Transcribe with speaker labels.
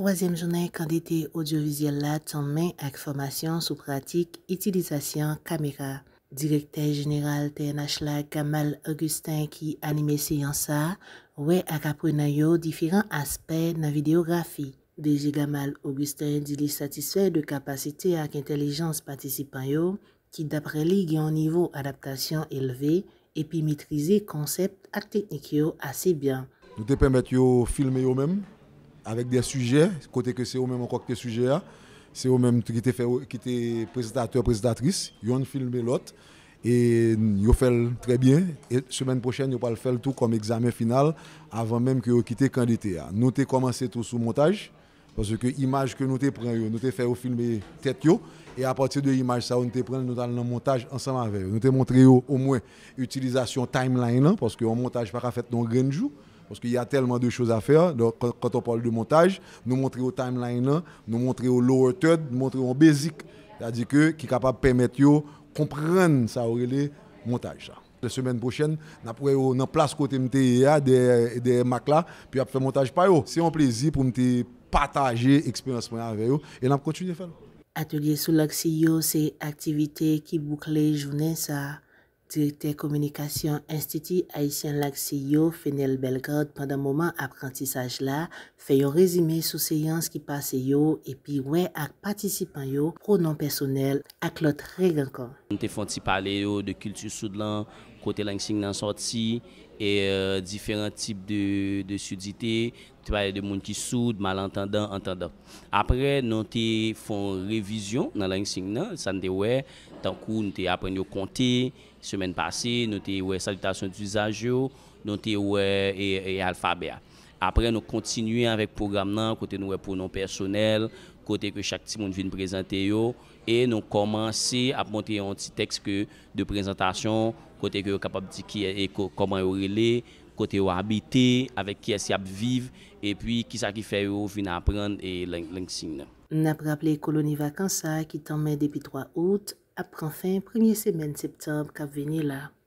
Speaker 1: Troasyen jounen kandite audiovizyen la tanmen ak formasyon sou pratik itilizasyon kamera. Direkter general TNH la Kamal Augustin ki anime se yon sa, we ak aprena yo difiran aspe na videografi. Deji Kamal Augustin di li satisfe de kapasite ak intelijans patisipan yo, ki dapre lig yon nivou adaptasyon eleve, epi mitrize konsept ak teknik yo ase bian.
Speaker 2: Nou depen bet yo filme yo menm, avec des sujets, côté que c'est au même encore que sujet c'est au même qui fait qui présentatrice, vous présentatrices, ils ont filmé l'autre et ils fait très bien et semaine prochaine ils vont le faire tout comme examen final avant même que vous quittiez candidat. Nous avons commencé tout sous montage parce que l'image que nous avons pris, nous avons fait filmer tête et à partir de l'image ça nous avons nous avons montage ensemble avec. Nous avons montré au moins utilisation timeline hein, parce que montage pas fait dans grand jour. Parce qu'il y a tellement de choses à faire, quand on parle de montage, nous montrer au timeline, nous montrer au lower third, nous montrer au basic, c'est-à-dire qu'il est capable de permettre à vous comprendre ça au relais montage. La semaine prochaine, nous pourrons nous placer côté e de Macla, puis nous ferons le montage par vous. C'est un plaisir pour nous e partager l'expérience qu'il y a avec vous, et nous allons continuer à le faire. Atelier Soulak, si yo c'est
Speaker 1: activité qui boucle les journées, ça... Direkter Komunikasyon Institi Aisyen Lakse yo fene l belgrad pandan mouman aprentisaj la, fe yo rezime sou seyans ki pase yo, epi we ak patisipan yo pronon personel ak lot re gen kon.
Speaker 3: Te fonti pale yo de kultu soudlan, kote langsing nan sotsi, e euh, diferent tip de sudite, te pa yon moun ki soud, malantandan, antandan. Apre, nou te fon revizyon nan langsing nan, san de wè, tan kou nou te apren yo konte, semen pase, nou te wè salutasyon tuzajo, nou te wè e, e alfabea. apre nou kontinuye avèk pougram nan, kote nou wèpounon personel, kote ke chak ti moun vin prezante yo, e nou komanse ap montre yon ti teks ke de prezentasyon, kote ke yo kapap di ki e koman yo rele, kote yo habite, avèk ki esy ap viv, e pi ki sa ki fe yo vin ap pran e lansin.
Speaker 1: N ap rapple koloni vakansa ki tanmen depi 3 out, ap pran fin premiye semen septembe kap venye la.